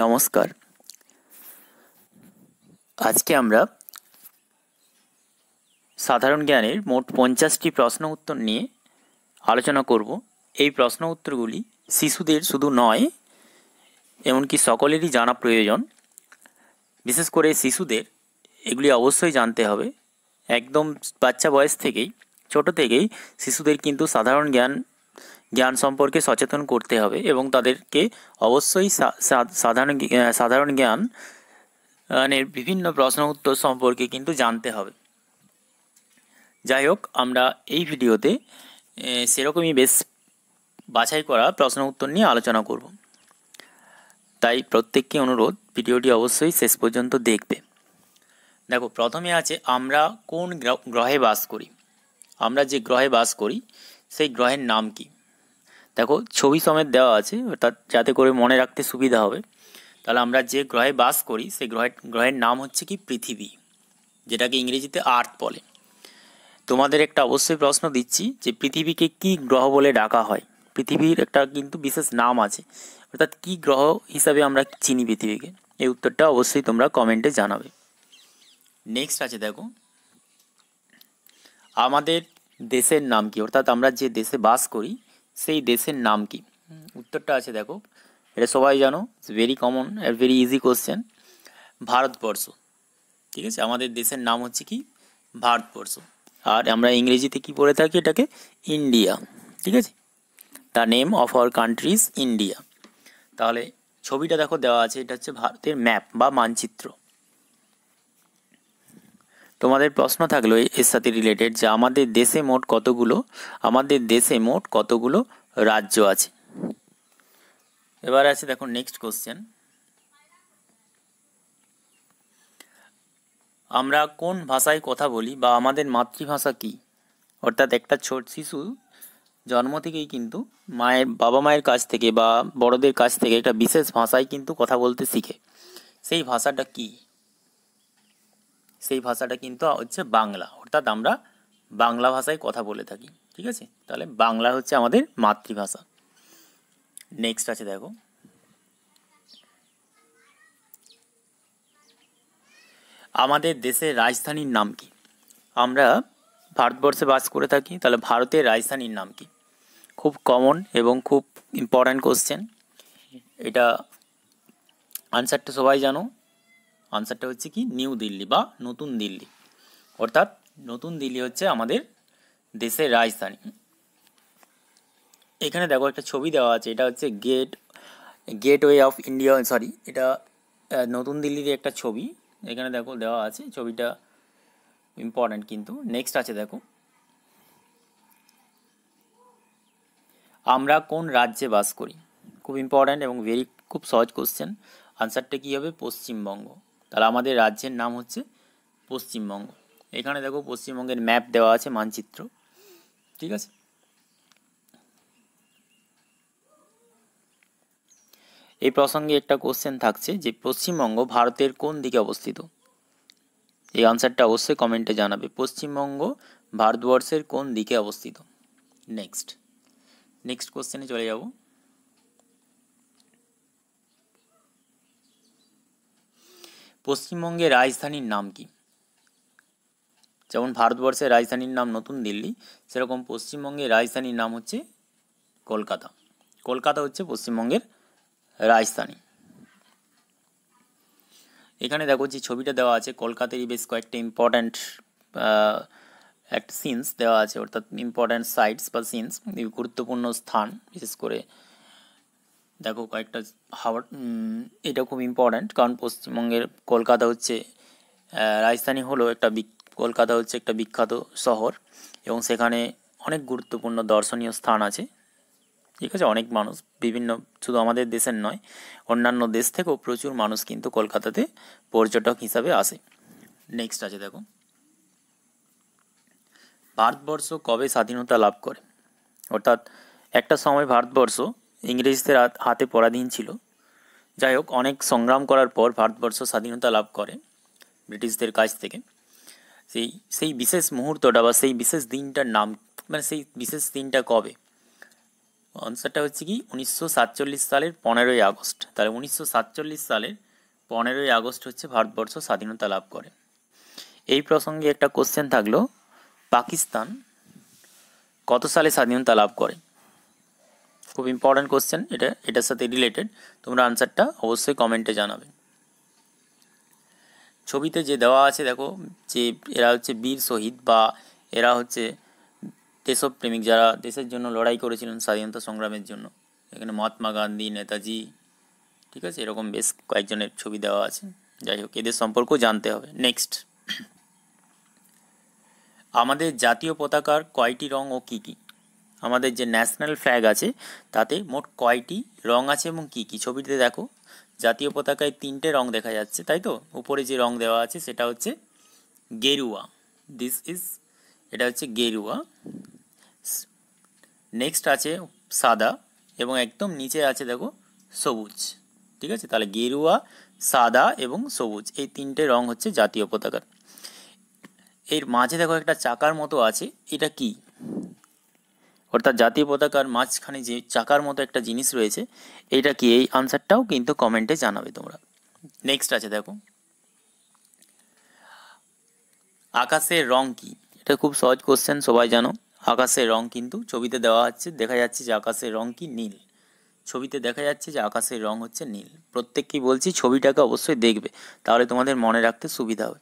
নমস্কার আজকে আমরা সাধারণ জ্ঞানের মোট পঞ্চাশটি প্রশ্ন উত্তর নিয়ে আলোচনা করব এই প্রশ্ন উত্তরগুলি শিশুদের শুধু নয় এমনকি সকলেরই জানা প্রয়োজন বিশেষ করে শিশুদের এগুলি অবশ্যই জানতে হবে একদম বাচ্চা বয়স থেকেই ছোট থেকেই শিশুদের কিন্তু সাধারণ জ্ঞান জ্ঞান সম্পর্কে সচেতন করতে হবে এবং তাদেরকে অবশ্যই সাধারণ সাধারণ জ্ঞান বিভিন্ন প্রশ্ন উত্তর সম্পর্কে কিন্তু জানতে হবে যাই হোক আমরা এই ভিডিওতে সেরকমই বেশ বাছাই করা প্রশ্ন উত্তর নিয়ে আলোচনা করব তাই প্রত্যেককে অনুরোধ ভিডিওটি অবশ্যই শেষ পর্যন্ত দেখবে দেখো প্রথমে আছে আমরা কোন গ্রহে বাস করি আমরা যে গ্রহে বাস করি সেই গ্রহের নাম কী দেখো ছবি সমেত দেওয়া আছে অর্থাৎ যাতে করে মনে রাখতে সুবিধা হবে তাহলে আমরা যে গ্রহে বাস করি সেই গ্রহে গ্রহের নাম হচ্ছে কি পৃথিবী যেটাকে ইংরেজিতে আর্থ বলে তোমাদের একটা অবশ্যই প্রশ্ন দিচ্ছি যে পৃথিবীকে কি গ্রহ বলে ডাকা হয় পৃথিবীর একটা কিন্তু বিশেষ নাম আছে অর্থাৎ কি গ্রহ হিসাবে আমরা চিনি পৃথিবীকে এই উত্তরটা অবশ্যই তোমরা কমেন্টে জানাবে নেক্সট আছে দেখো আমাদের দেশের নাম কি অর্থাৎ আমরা যে দেশে বাস করি সেই দেশের নাম কি উত্তরটা আছে দেখো এটা সবাই জানো ভেরি কমন আর ভেরি ইজি কোশ্চেন ভারতবর্ষ ঠিক আছে আমাদের দেশের নাম হচ্ছে কি ভারতবর্ষ আর আমরা ইংরেজিতে কি পড়ে থাকি এটাকে ইন্ডিয়া ঠিক আছে the name of our country's India তাহলে ছবিটা দেখো দেওয়া আছে এটা হচ্ছে ভারতের ম্যাপ বা মানচিত্র তোমাদের প্রশ্ন থাকলো এর সাথে রিলেটেড যে আমাদের দেশে মোট কতগুলো আমাদের দেশে মোট কতগুলো রাজ্য আছে এবার আছে দেখো নেক্সট কোশ্চেন আমরা কোন ভাষায় কথা বলি বা আমাদের মাতৃভাষা কি অর্থাৎ একটা ছোট শিশু জন্ম থেকেই কিন্তু মায়ের বাবা মায়ের কাছ থেকে বা বড়দের কাছ থেকে একটা বিশেষ ভাষায় কিন্তু কথা বলতে শিখে সেই ভাষাটা কী সেই ভাষাটা কিন্তু হচ্ছে বাংলা অর্থাৎ আমরা বাংলা ভাষায় কথা বলে থাকি ঠিক আছে তাহলে বাংলা হচ্ছে আমাদের মাতৃভাষা নেক্সট আছে দেখো আমাদের দেশের রাজধানীর নাম কি আমরা ভারতবর্ষে বাস করে থাকি তাহলে ভারতের রাজধানীর নাম কি খুব কমন এবং খুব ইম্পর্ট্যান্ট কোশ্চেন এটা আনসারটা সবাই জানো আনসারটা হচ্ছে কি নিউ দিল্লি বা নতুন দিল্লি অর্থাৎ নতুন দিল্লি হচ্ছে আমাদের দেশের রাজধানী এখানে দেখো একটা ছবি দেওয়া আছে এটা হচ্ছে gate gateway of India sorry এটা নতুন দিল্লির একটা ছবি এখানে দেখো দেওয়া আছে ছবিটা ইম্পর্ট্যান্ট কিন্তু নেক্সট আছে দেখো আমরা কোন রাজ্যে বাস করি খুব ইম্পর্ট্যান্ট এবং ভেরি খুব সহজ কোশ্চেন আনসারটা কী হবে পশ্চিমবঙ্গ তাহলে আমাদের রাজ্যের নাম হচ্ছে পশ্চিমবঙ্গ এখানে দেখো পশ্চিমবঙ্গের ম্যাপ দেওয়া আছে মানচিত্র ঠিক আছে এই প্রসঙ্গে একটা কোশ্চেন থাকছে যে পশ্চিমবঙ্গ ভারতের কোন দিকে অবস্থিত এই আনসারটা অবশ্যই কমেন্টে জানাবে পশ্চিমবঙ্গ ভারতবর্ষের কোন দিকে অবস্থিত নেক্সট নেক্সট কোশ্চেনে চলে যাব পশ্চিমবঙ্গের রাজধানীর নাম কি যেমন ভারতবর্ষের রাজধানীর নাম নতুন দিল্লি সেরকম পশ্চিমবঙ্গের রাজধানীর নাম হচ্ছে কলকাতা কলকাতা হচ্ছে পশ্চিমবঙ্গের রাজধানী এখানে দেখো যে ছবিটা দেওয়া আছে কলকাতারই বেশ কয়েকটা ইম্পর্ট্যান্ট একটা সিনস দেওয়া আছে অর্থাৎ ইম্পর্ট্যান্ট সাইটস বা সিনস গুরুত্বপূর্ণ স্থান বিশেষ করে দেখো কয়েকটা হাওয়ার এটা খুব ইম্পর্ট্যান্ট কারণ পশ্চিমবঙ্গের কলকাতা হচ্ছে রাজধানী হলো একটা কলকাতা হচ্ছে একটা বিখ্যাত শহর এবং সেখানে অনেক গুরুত্বপূর্ণ দর্শনীয় স্থান আছে ঠিক আছে অনেক মানুষ বিভিন্ন শুধু আমাদের দেশের নয় অন্যান্য দেশ থেকেও প্রচুর মানুষ কিন্তু কলকাতাতে পর্যটক হিসাবে আসে নেক্সট আছে দেখো ভারতবর্ষ কবে স্বাধীনতা লাভ করে অর্থাৎ একটা সময় ভারতবর্ষ ইংরেজদের হাতে পরাধীন ছিল যাই হোক অনেক সংগ্রাম করার পর ভারতবর্ষ স্বাধীনতা লাভ করে ব্রিটিশদের কাছ থেকে সেই সেই বিশেষ মুহূর্তটা বা সেই বিশেষ দিনটার নাম মানে সেই বিশেষ দিনটা কবে অনসারটা হচ্ছে কি উনিশশো সাতচল্লিশ সালের পনেরোই আগস্ট তাহলে উনিশশো সাতচল্লিশ সালের পনেরোই আগস্ট হচ্ছে ভারতবর্ষ স্বাধীনতা লাভ করে এই প্রসঙ্গে একটা কোশ্চেন থাকলো পাকিস্তান কত সালে স্বাধীনতা লাভ করে খুব ইম্পর্ট্যান্ট কোশ্চেন এটা এটার সাথে রিলেটেড তোমরা আনসারটা অবশ্যই কমেন্টে জানাবে ছবিতে যে দেওয়া আছে দেখো যে এরা হচ্ছে বীর শহীদ বা এরা হচ্ছে দেশপ্রেমিক যারা দেশের জন্য লড়াই করেছিলেন স্বাধীনতা সংগ্রামের জন্য এখানে মহাত্মা গান্ধী নেতাজি ঠিক আছে এরকম বেশ কয়েকজনের ছবি দেওয়া আছে যাই হোক এদের সম্পর্কেও জানতে হবে নেক্সট আমাদের জাতীয় পতাকার কয়টি রং ও কী কী আমাদের যে ন্যাশনাল ফ্ল্যাগ আছে তাতে মোট কয়টি রং আছে এবং কী কী ছবিটিতে দেখো জাতীয় পতাকায় তিনটে রং দেখা যাচ্ছে তাই তো উপরে যে রং দেওয়া আছে সেটা হচ্ছে গেরুয়া দিস ইজ এটা হচ্ছে গেরুয়া নেক্সট আছে সাদা এবং একদম নিচে আছে দেখো সবুজ ঠিক আছে তাহলে গেরুয়া সাদা এবং সবুজ এই তিনটে রং হচ্ছে জাতীয় পতাকার এর মাঝে দেখো একটা চাকার মতো আছে এটা কি অর্থাৎ জাতীয় পতাকার মাঝখানে যে চাকার মতো একটা জিনিস রয়েছে এটা কি এই আনসারটাও কিন্তু কমেন্টে জানাবে তোমরা নেক্সট আছে দেখো আকাশের রং কি এটা খুব সহজ কোশ্চেন সবাই জানো আকাশের রং কিন্তু ছবিতে দেওয়া হচ্ছে দেখা যাচ্ছে যে আকাশের রং কি নীল ছবিতে দেখা যাচ্ছে যে আকাশের রং হচ্ছে নীল প্রত্যেককেই বলছি ছবিটাকে অবশ্যই দেখবে তাহলে তোমাদের মনে রাখতে সুবিধা হবে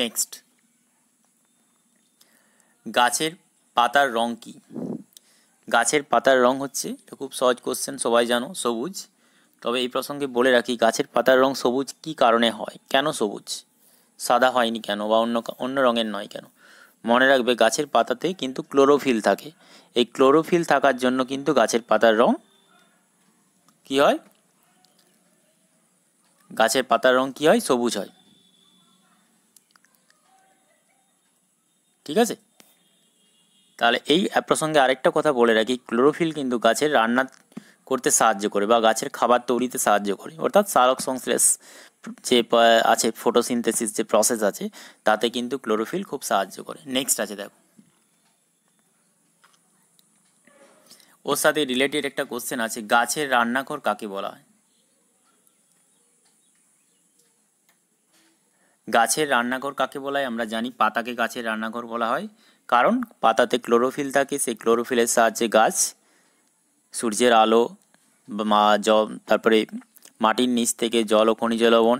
নেক্সট গাছের পাতার রং কী গাছের পাতার রং হচ্ছে এটা খুব সহজ কোশ্চেন সবাই জানো সবুজ তবে এই প্রসঙ্গে বলে রাখি গাছের পাতার রং সবুজ কি কারণে হয় কেন সবুজ সাদা হয়নি কেন বা অন্য অন্য রঙের নয় কেন মনে রাখবে গাছের পাতাতে কিন্তু ক্লোরোফিল থাকে এই ক্লোরোফিল থাকার জন্য কিন্তু গাছের পাতার রং কি হয় গাছের পাতার রং কি হয় সবুজ হয় ঠিক আছে তাহলে এই প্রসঙ্গে আরেকটা কথা বলে রাখি ক্লোরোফিল কিন্তু গাছের রান্না করতে সাহায্য করে বা গাছের খাবার তৈরিতে সাহায্য করে অর্থাৎ সারক সংশ্লেষ যে আছে ফটোসিনথেসিস যে প্রসেস আছে তাতে কিন্তু ক্লোরোফিল খুব সাহায্য করে নেক্সট আছে দেখো ওর সাথে রিলেটেড একটা কোশ্চেন আছে গাছের রান্নাঘর কাকে বলা হয় গাছের রান্নাঘর কাকে বলা হয় আমরা জানি পাতাকে গাছের রান্নাঘর বলা হয় কারণ পাতাতে ক্লোরোফিল থাকে সেই ক্লোরোফিলের সাহায্যে গাছ সূর্যের আলো মা জল তারপরে মাটির নিচ থেকে জল ও খনিজ লবণ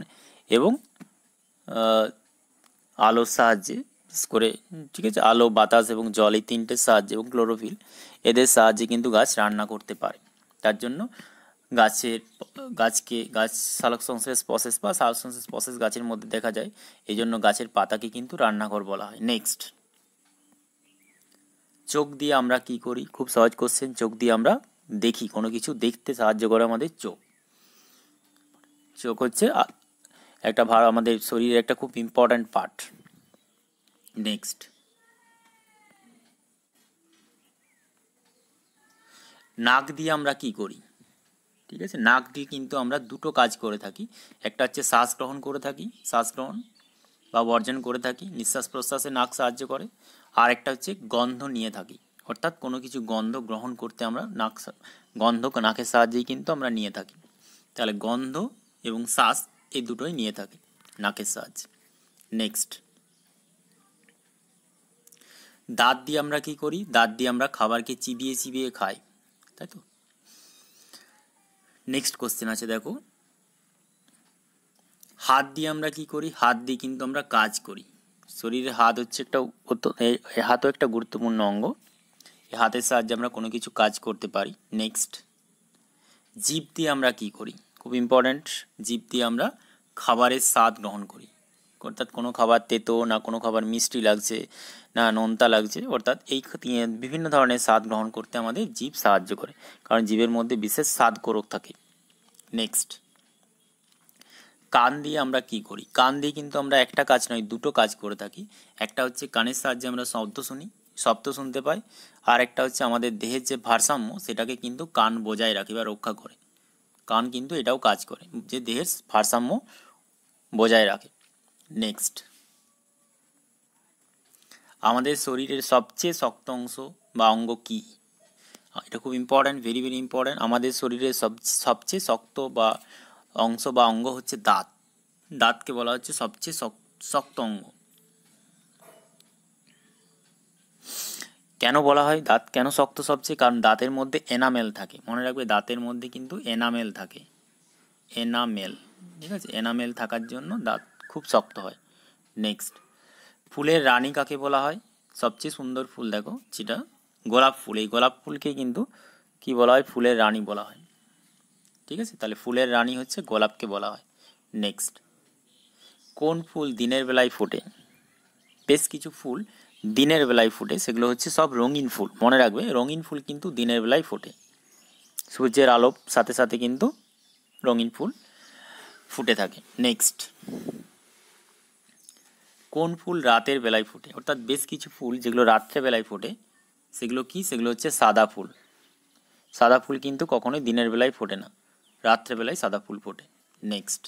এবং আলোর সাহায্যে করে ঠিক আছে আলো বাতাস এবং জল এই তিনটের সাহায্যে এবং ক্লোরোফিল এদের সাহায্যে কিন্তু গাছ রান্না করতে পারে তার জন্য গাছের গাছকে গাছ সালক সংশ্লেষ প্রসেস বা সালক সংশ্লেষ প্রসেস গাছের মধ্যে দেখা যায় এই জন্য গাছের পাতাকে কিন্তু রান্নাঘর বলা হয় নেক্সট চোখ দিয়ে আমরা কি করি খুব সহজ কোশ্চেন চোখ দিয়ে আমরা দেখি কোনো কিছু দেখতে সাহায্য করে আমাদের চোখ চোখ হচ্ছে একটা ভার আমাদের শরীরের একটা খুব ইম্পর্ট্যান্ট পার্ট নেক্সট নাক দিয়ে আমরা কি করি ঠিক আছে নাক দিয়ে কিন্তু আমরা দুটো কাজ করে থাকি একটা হচ্ছে শ্বাস গ্রহণ করে থাকি শ্বাস গ্রহণ বা বর্জন করে থাকি নিঃশ্বাস প্রশ্বাসে নাক সাহায্য করে আর একটা হচ্ছে গন্ধ নিয়ে থাকি অর্থাৎ কোনো কিছু গন্ধ গ্রহণ করতে আমরা নাক গন্ধ নাকের সাহায্যেই কিন্তু আমরা নিয়ে থাকি তাহলে গন্ধ এবং শ্বাস এই দুটোই নিয়ে থাকি নাকের সাহায্যে নেক্সট দাঁত দিয়ে আমরা কি করি দাঁত দিয়ে আমরা খাবারকে চিবিয়ে চিবিয়ে খাই তাই তো নেক্সট কোশ্চেন আছে দেখো হাত দিয়ে আমরা কি করি হাত দিয়ে কিন্তু আমরা কাজ করি শরীরের হাত হচ্ছে একটা এই হাতও একটা গুরুত্বপূর্ণ অঙ্গ এই হাতের সাহায্যে আমরা কোনো কিছু কাজ করতে পারি নেক্সট জীব দিয়ে আমরা কি করি খুব ইম্পর্ট্যান্ট জীব দিয়ে আমরা খাবারের স্বাদ গ্রহণ করি অর্থাৎ কোনো খাবার তেতো না কোনো খাবার মিষ্টি লাগছে না নোনতা লাগছে অর্থাৎ এই বিভিন্ন ধরনের স্বাদ গ্রহণ করতে আমাদের জীব সাহায্য করে কারণ জীবের মধ্যে বিশেষ স্বাদ কোরক থাকে নেক্সট কান দিয়ে আমরা কি করি কান দিয়ে কিন্তু আমরা একটা কাজ নয় দুটো কাজ করে থাকি একটা হচ্ছে কানের সাহায্যে আমরা শব্দ শুনি শব্দ শুনতে পাই আর একটা হচ্ছে আমাদের দেহের যে ভারসাম্য সেটাকে কিন্তু কান বজায় রাখে বা রক্ষা করে কান কিন্তু এটাও কাজ করে যে দেহের ভারসাম্য বজায় রাখে নেক্সট আমাদের শরীরের সবচেয়ে শক্ত অংশ বা অঙ্গ কি এটা খুব ইম্পর্ট্যান্ট ভেরি ভেরি ইম্পর্ট্যান্ট আমাদের শরীরের সব সবচেয়ে শক্ত বা অংশ বা অঙ্গ হচ্ছে দাঁত দাঁতকে বলা হচ্ছে সবচেয়ে শক্ত অঙ্গ কেন বলা হয় দাঁত কেন শক্ত সবচেয়ে কারণ দাঁতের মধ্যে এনামেল থাকে মনে রাখবে দাঁতের মধ্যে কিন্তু এনামেল থাকে এনামেল ঠিক আছে এনামেল থাকার জন্য দাঁত খুব শক্ত হয় নেক্সট ফুলের রানী কাকে বলা হয় সবচেয়ে সুন্দর ফুল দেখো যেটা গোলাপ ফুল এই গোলাপ ফুলকে কিন্তু কি বলা হয় ফুলের রানী বলা হয় ঠিক আছে তাহলে ফুলের রানী হচ্ছে গোলাপকে বলা হয় নেক্সট কোন ফুল দিনের বেলায় ফোটে বেশ কিছু ফুল দিনের বেলায় ফোটে সেগুলো হচ্ছে সব রঙিন ফুল মনে রাখবে রঙিন ফুল কিন্তু দিনের বেলায় ফোটে সূর্যের আলোর সাথে সাথে কিন্তু রঙিন ফুল ফুটে থাকে নেক্সট কোন ফুল রাতের বেলায় ফোটে অর্থাৎ বেশ কিছু ফুল যেগুলো রাত্রেবেলায় ফোটে সেগুলো কি সেগুলো হচ্ছে সাদা ফুল সাদা ফুল কিন্তু কখনোই দিনের বেলায় ফোটে না রাত্রেবেলায় সাদা ফুল ফোটে নেক্সট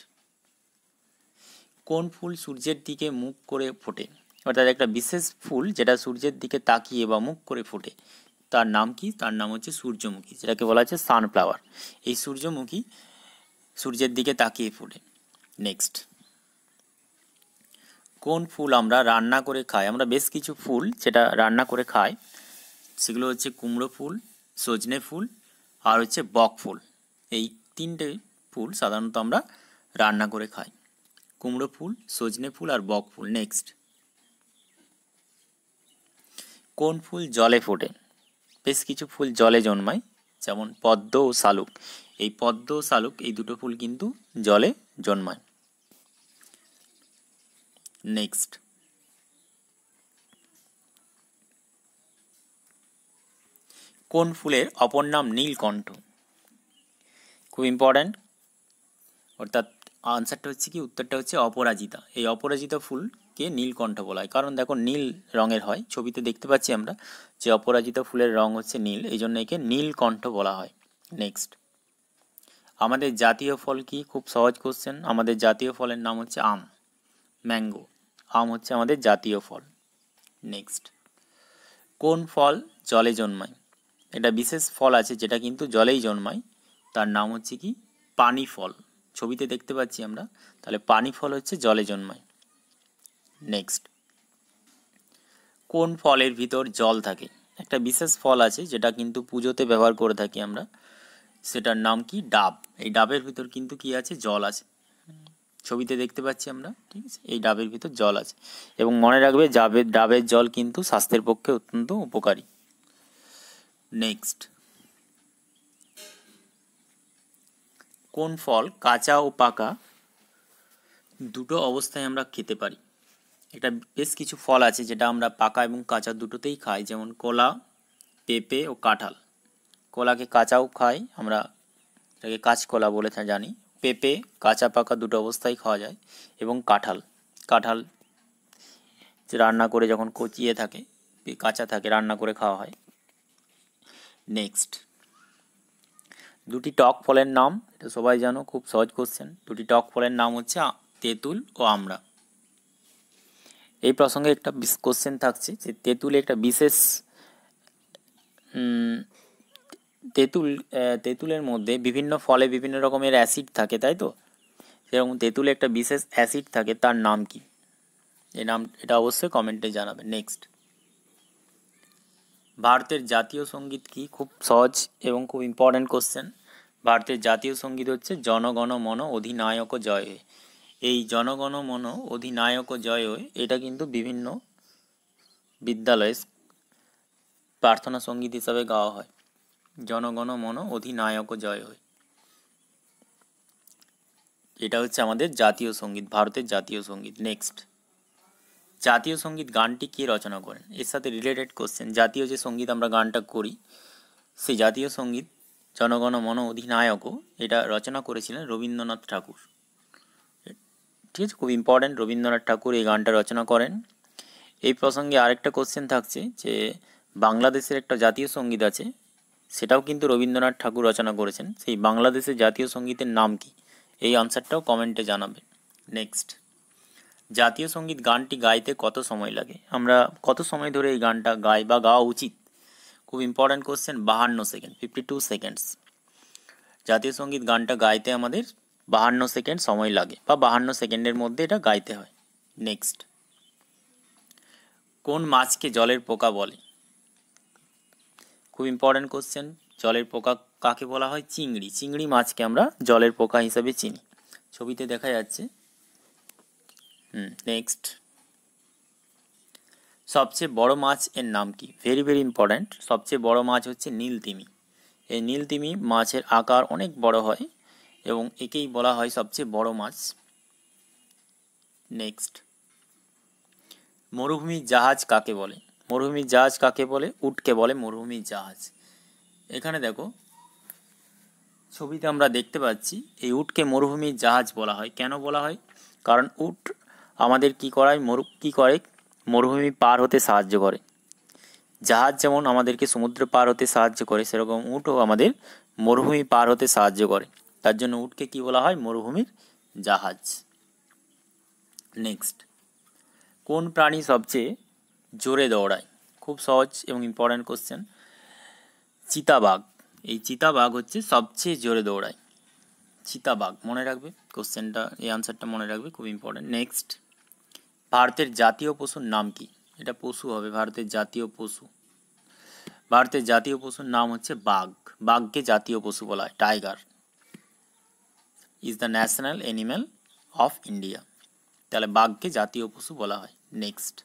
কোন ফুল সূর্যের দিকে মুখ করে ফোটে অর্থাৎ একটা বিশেষ ফুল যেটা সূর্যের দিকে তাকিয়ে বা মুখ করে ফোটে তার নাম কি তার নাম হচ্ছে সূর্যমুখী যেটাকে বলা হচ্ছে সানফ্লাওয়ার এই সূর্যমুখী সূর্যের দিকে তাকিয়ে ফোটে নেক্সট কোন ফুল আমরা রান্না করে খাই আমরা বেশ কিছু ফুল যেটা রান্না করে খাই সেগুলো হচ্ছে কুমড়ো ফুল সজনে ফুল আর হচ্ছে বক ফুল এই তিনটে ফুল সাধারণত আমরা রান্না করে খাই কুমড়ো ফুল সজনে ফুল আর বক ফুল নেক্সট কোন ফুল জলে ফোটে বেশ কিছু ফুল জলে জন্মায় যেমন পদ্ম ও শালুক এই পদ্ম ও শালুক এই দুটো ফুল কিন্তু জলে জন্মায় নেক্সট কোন ফুলের অপর নাম নীলকণ্ঠ খুব ইম্পর্ট্যান্ট অর্থাৎ আনসারটা হচ্ছে কি উত্তরটা হচ্ছে অপরাজিতা এই অপরাজিতা ফুলকে নীলকণ্ঠ বলা হয় কারণ দেখো নীল রঙের হয় ছবিতে দেখতে পাচ্ছি আমরা যে অপরাজিতা ফুলের রং হচ্ছে নীল এই জন্য একে নীলকণ্ঠ বলা হয় নেক্সট আমাদের জাতীয় ফল কি খুব সহজ কোশ্চেন আমাদের জাতীয় ফলের নাম হচ্ছে আম ম্যাঙ্গো আম হচ্ছে আমাদের জাতীয় ফল নেক্সট কোন ফল জলে জন্মায় এটা বিশেষ ফল আছে যেটা কিন্তু জলেই জন্মায় তার নাম হচ্ছে কি পানি ফল ছবিতে দেখতে পাচ্ছি আমরা তাহলে পানি ফল হচ্ছে জলে জন্মায় নেক্সট কোন ফলের ভিতর জল থাকে একটা বিশেষ ফল আছে যেটা কিন্তু পুজোতে ব্যবহার করে থাকি আমরা সেটার নাম কি ডাব এই ডাবের ভিতর কিন্তু কি আছে জল আছে ছবিতে দেখতে পাচ্ছি আমরা ঠিক আছে এই ডাবের ভিতর জল আছে এবং মনে রাখবে ডাবের ডাবের জল কিন্তু স্বাস্থ্যের পক্ষে অত্যন্ত উপকারী নেক্সট কোন ফল কাঁচা ও পাকা দুটো অবস্থায় আমরা খেতে পারি এটা বেশ কিছু ফল আছে যেটা আমরা পাকা এবং কাঁচা দুটোতেই খাই যেমন কলা পেঁপে ও কাঁঠাল কলাকে কাঁচাও খাই আমরা এটাকে কাঁচকলা বলে জানি পেঁপে কাঁচা পাকা দুটো অবস্থায় খাওয়া যায় এবং কাঁঠাল কাঁঠাল রান্না করে যখন কচিয়ে থাকে কাঁচা থাকে রান্না করে খাওয়া হয় নেক্সট দুটি টক ফলের নাম এটা সবাই জানো খুব সহজ কোশ্চেন দুটি টক ফলের নাম হচ্ছে তেঁতুল ও আমরা এই প্রসঙ্গে একটা কোশ্চেন থাকছে যে তেঁতুল একটা বিশেষ তেঁতুল তেঁতুলের মধ্যে বিভিন্ন ফলে বিভিন্ন রকমের অ্যাসিড থাকে তাই তো যেরকম তেঁতুলে একটা বিশেষ অ্যাসিড থাকে তার নাম কি এই নাম এটা অবশ্যই কমেন্টে জানাবে নেক্সট ভারতের জাতীয় সঙ্গীত কি খুব সহজ এবং খুব ইম্পর্ট্যান্ট কোশ্চেন ভারতের জাতীয় সঙ্গীত হচ্ছে জনগণ মন অধিনায়ক জয় এই জনগণ মন অধিনায়ক জয় এটা কিন্তু বিভিন্ন বিদ্যালয়ে প্রার্থনা সঙ্গীত হিসাবে গাওয়া হয় জনগণ মন অধিনায়ক জয় হয় এটা হচ্ছে আমাদের জাতীয় সঙ্গীত ভারতের জাতীয় সঙ্গীত নেক্সট জাতীয় সঙ্গীত গানটি কে রচনা করেন এর সাথে রিলেটেড কোশ্চেন জাতীয় যে সঙ্গীত আমরা গানটা করি সেই জাতীয় সঙ্গীত জনগণ মন অধিনায়কও এটা রচনা করেছিলেন রবীন্দ্রনাথ ঠাকুর ঠিক আছে খুব ইম্পর্ট্যান্ট রবীন্দ্রনাথ ঠাকুর এই গানটা রচনা করেন এই প্রসঙ্গে আরেকটা কোশ্চেন থাকছে যে বাংলাদেশের একটা জাতীয় সঙ্গীত আছে সেটাও কিন্তু রবীন্দ্রনাথ ঠাকুর রচনা করেছেন সেই বাংলাদেশের জাতীয় সঙ্গীতের নাম কি এই আনসারটাও কমেন্টে জানাবেন নেক্সট জাতীয় সঙ্গীত গানটি গাইতে কত সময় লাগে আমরা কত সময় ধরে এই গানটা গাই বা গাওয়া উচিত খুব ইম্পর্ট্যান্ট কোশ্চেন বাহান্ন সেকেন্ড ফিফটি টু সেকেন্ডস জাতীয় সঙ্গীত গানটা গাইতে আমাদের বাহান্ন সেকেন্ড সময় লাগে বা বাহান্ন সেকেন্ডের মধ্যে এটা গাইতে হয় নেক্সট কোন মাছকে জলের পোকা বলে খুব ইম্পর্ট্যান্ট কোশ্চেন জলের পোকা কাকে বলা হয় চিংড়ি চিংড়ি মাছকে আমরা জলের পোকা হিসাবে চিনি ছবিতে দেখা যাচ্ছে হুম নেক্সট সবচেয়ে বড় মাছ এর নাম কি ভেরি ভেরি ইম্পর্ট্যান্ট সবচেয়ে বড় মাছ হচ্ছে নীলতিমি এই নীলতিমি মাছের আকার অনেক বড় হয় এবং একেই বলা হয় সবচেয়ে বড় মাছ নেক্সট মরুভূমি জাহাজ কাকে বলে মরুভূমি জাহাজ কাকে বলে উটকে বলে মরুভূমি জাহাজ এখানে দেখো ছবিতে আমরা দেখতে পাচ্ছি এই উটকে মরুভূমি জাহাজ বলা হয় কেন বলা হয় কারণ উট আমাদের কি করায় মরু কী করে মরুভূমি পার হতে সাহায্য করে জাহাজ যেমন আমাদেরকে সমুদ্র পার হতে সাহায্য করে সেরকম উটও আমাদের মরুভূমি পার হতে সাহায্য করে তার জন্য উটকে কি বলা হয় মরুভূমির জাহাজ নেক্সট কোন প্রাণী সবচেয়ে জোরে দৌড়ায় খুব সহজ এবং ইম্পর্ট্যান্ট কোশ্চেন চিতাবাঘ এই চিতাবাঘ হচ্ছে সবচেয়ে জোরে দৌড়ায় চিতাবাঘ মনে রাখবে কোশ্চেনটা এই আনসারটা মনে রাখবে খুব ইম্পর্ট্যান্ট নেক্সট ভারতের জাতীয় পশুর নাম কি এটা পশু হবে ভারতের জাতীয় পশু ভারতের জাতীয় পশুর নাম হচ্ছে বাঘ বাঘকে জাতীয় পশু বলা হয় tiger is the national animal of India তাহলে বাঘকে জাতীয় পশু বলা হয় নেক্সট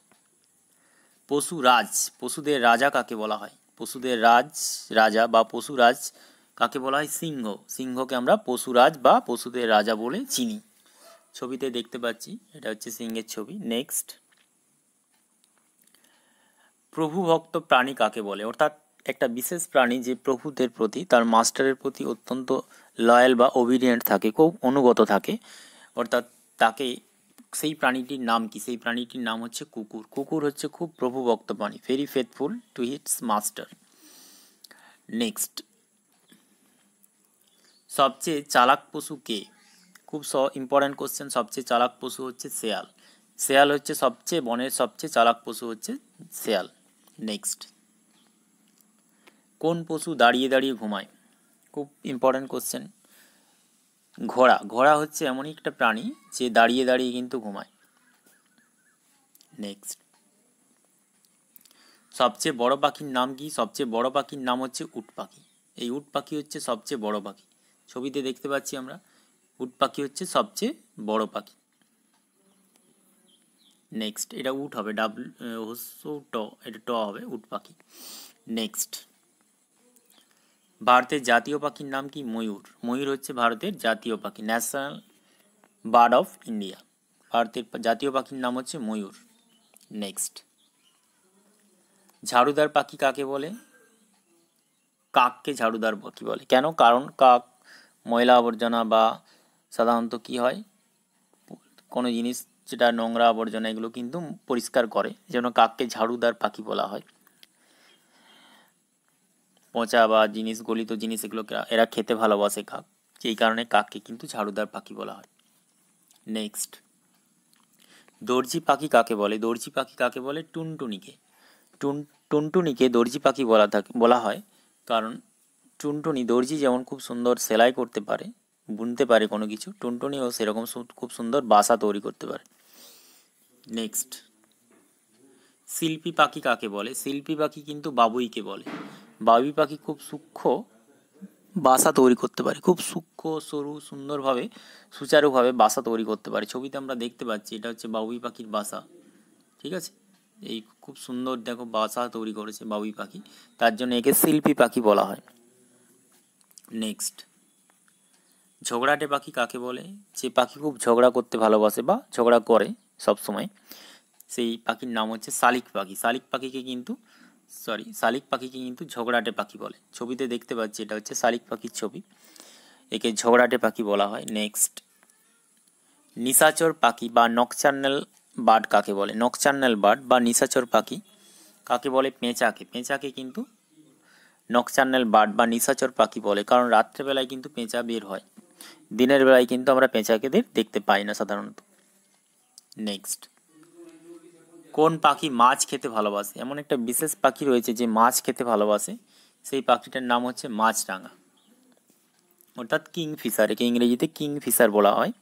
পশু রাজ পশুদের রাজা কাকে বলা হয় পশুদের রাজ রাজা বা পশুরাজ কাকে বলা হয় সিংহ সিংহকে আমরা পশুরাজ বা পশুদের রাজা বলে চিনি ছবিতে দেখতে পাচ্ছি এটা হচ্ছে সিংহের ছবি নেক্সট প্রভু ভক্ত প্রাণী কাকে বলে অর্থাৎ একটা বিশেষ প্রাণী যে প্রভুদের প্রতি তার মাস্টারের প্রতি অত্যন্ত লয়াল বা ওবিডিয়েন্ট থাকে খুব অনুগত থাকে অর্থাৎ তাকে সেই প্রাণীটির নাম কি সেই প্রাণীটির নাম হচ্ছে কুকুর কুকুর হচ্ছে খুব প্রভু ভক্ত প্রাণী very faithful to its master next সবচেয়ে চালাক পশু কে খুব স ইম্পর্ট্যান্ট কোশ্চেন সবচেয়ে চালাক পশু হচ্ছে শেয়াল শেয়াল হচ্ছে সবচেয়ে বনের সবচেয়ে চালাক পশু হচ্ছে শেয়াল নেক্সট কোন পশু দাঁড়িয়ে দাঁড়িয়ে ঘুমায় খুব ইম্পর্ট্যান্ট কোশ্চেন ঘোড়া ঘোড়া হচ্ছে এমনই একটা প্রাণী যে দাঁড়িয়ে দাঁড়িয়ে কিন্তু ঘুমায় নেক্সট সবচেয়ে বড় পাখির নাম কি সবচেয়ে বড় পাখির নাম হচ্ছে উট পাখি এই উট পাখি হচ্ছে সবচেয়ে বড় পাখি ছবিতে দেখতে পাচ্ছি আমরা উট পাখি হচ্ছে সবচেয়ে বড় পাখি নেক্সট এটা উট হবে ডাব্লু ট এটা ট হবে উট পাখি নেক্সট ভারতের জাতীয় পাখির নাম কি ময়ূর ময়ূর হচ্ছে ভারতের জাতীয় পাখি ন্যাশনাল বার্ড অফ ইন্ডিয়া ভারতের জাতীয় পাখির নাম হচ্ছে ময়ূর নেক্সট ঝাড়ুদার পাখি কাকে বলে কাককে ঝাড়ুদার পাখি বলে কেন কারণ কাক ময়লা আবর্জনা বা সাধারণত কি হয় কোনো জিনিস যেটা নোংরা আবর্জনা এগুলো কিন্তু পরিষ্কার করে যেন কাককে ঝাড়ুদার পাখি বলা হয় পচা বা জিনিস গলিত জিনিস এগুলো এরা খেতে ভালোবাসে কাক যেই কারণে কাককে কিন্তু ঝাড়ুদার পাখি বলা হয় নেক্সট দর্জি পাখি কাকে বলে দর্জি পাখি কাকে বলে টুনটুনিকে টুন টুনটুনিকে দর্জি পাখি বলা থাকে বলা হয় কারণ টুনটুনি দর্জি যেমন খুব সুন্দর সেলাই করতে পারে বুনতে পারে কোনো কিছু টুনটুনিও সেরকম খুব সুন্দর বাসা তৈরি করতে পারে নেক্সট শিল্পী পাখি কাকে বলে শিল্পী পাখি কিন্তু বাবুইকে বলে বাবুই পাখি খুব সূক্ষ্ম বাসা তৈরি করতে পারে খুব সূক্ষ্ম সরু সুন্দরভাবে সুচারুভাবে বাসা তৈরি করতে পারে ছবিতে আমরা দেখতে পাচ্ছি এটা হচ্ছে বাবুই পাখির বাসা ঠিক আছে এই খুব সুন্দর দেখো বাসা তৈরি করেছে বাবুই পাখি তার জন্য একে শিল্পী পাখি বলা হয় নেক্সট ঝগড়াটে পাখি কাকে বলে যে পাখি খুব ঝগড়া করতে ভালোবাসে বা ঝগড়া করে সব সময় সেই পাখির নাম হচ্ছে শালিক পাখি শালিক পাখিকে কিন্তু সরি শালিক পাখিকে কিন্তু ঝগড়াটে পাখি বলে ছবিতে দেখতে পাচ্ছি এটা হচ্ছে শালিক পাখির ছবি একে ঝগড়াটে পাখি বলা হয় নেক্সট নিশাচর পাখি বা নকচান্নেল বার্ড কাকে বলে নকচান্নেল বার্ড বা নিশাচর পাখি কাকে বলে পেঁচাকে পেঁচাকে কিন্তু নকচান্নেল বার্ড বা নিশাচর পাখি বলে কারণ রাত্রেবেলায় কিন্তু পেঁচা বের হয় দিনের বেলায় কিন্তু আমরা পেঁচাকেদের দেখতে পাই না সাধারণত নেক্সট কোন পাখি মাছ খেতে ভালোবাসে এমন একটা বিশেষ পাখি রয়েছে যে মাছ খেতে ভালোবাসে সেই পাখিটার নাম হচ্ছে মাছরাঙা অর্থাৎ কিং ফিশার একে ইংরেজিতে কিং ফিশার বলা হয়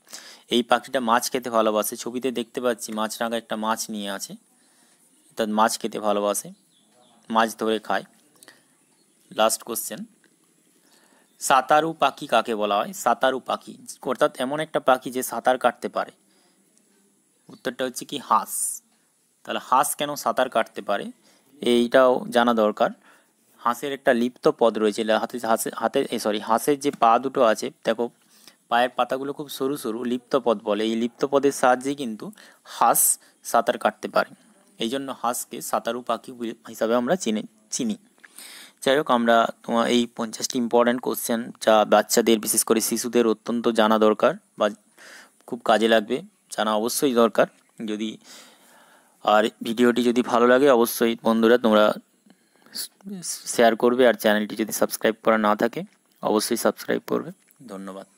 এই পাখিটা মাছ খেতে ভালোবাসে ছবিতে দেখতে পাচ্ছি মাছরাঙা একটা মাছ নিয়ে আছে অর্থাৎ মাছ খেতে ভালোবাসে মাছ ধরে খায় লাস্ট কোশ্চেন সাঁতারু পাখি কাকে বলা হয় সাঁতারু পাখি অর্থাৎ এমন একটা পাখি যে সাঁতার কাটতে পারে উত্তরটা হচ্ছে কি হাঁস তাহলে হাঁস কেন সাঁতার কাটতে পারে এইটাও জানা দরকার হাঁসের একটা লিপ্ত পদ রয়েছে হাতে হাঁসে হাতে সরি হাঁসের যে পা দুটো আছে দেখো পায়ের পাতাগুলো খুব সরু সরু লিপ্ত পদ বলে এই লিপ্ত পদের সাহায্যে কিন্তু হাঁস সাঁতার কাটতে পারে এই জন্য হাঁসকে সাঁতারু পাখি হিসাবে আমরা চিনে চিনি যাই হোক আমরা তোমার এই পঞ্চাশটি ইম্পর্ট্যান্ট কোশ্চেন যা বাচ্চাদের বিশেষ করে শিশুদের অত্যন্ত জানা দরকার বা খুব কাজে লাগবে জানা অবশ্যই দরকার যদি আর ভিডিওটি যদি ভালো লাগে অবশ্যই বন্ধুরা তোমরা শেয়ার করবে আর চ্যানেলটি যদি সাবস্ক্রাইব করা না থাকে অবশ্যই সাবস্ক্রাইব করবে ধন্যবাদ